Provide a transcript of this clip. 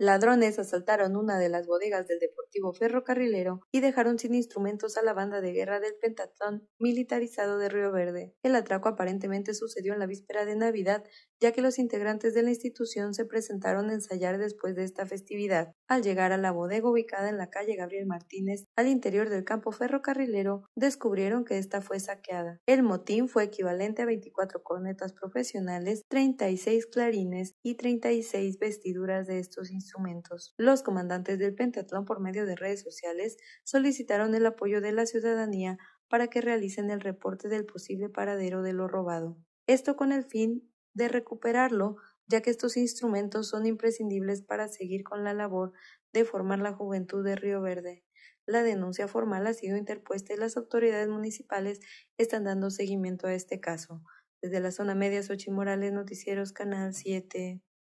Ladrones asaltaron una de las bodegas del Deportivo Ferrocarrilero y dejaron sin instrumentos a la banda de guerra del Pentatlón militarizado de Río Verde. El atraco aparentemente sucedió en la víspera de Navidad, ya que los integrantes de la institución se presentaron a ensayar después de esta festividad. Al llegar a la bodega ubicada en la calle Gabriel Martínez, al interior del campo ferrocarrilero, descubrieron que esta fue saqueada. El motín fue equivalente a 24 cornetas profesionales, 36 clarines y 36 vestiduras de estos instrumentos instrumentos. Los comandantes del Pentatlón por medio de redes sociales solicitaron el apoyo de la ciudadanía para que realicen el reporte del posible paradero de lo robado. Esto con el fin de recuperarlo, ya que estos instrumentos son imprescindibles para seguir con la labor de formar la juventud de Río Verde. La denuncia formal ha sido interpuesta y las autoridades municipales están dando seguimiento a este caso. Desde la zona media, Xochimorales Noticieros, Canal 7.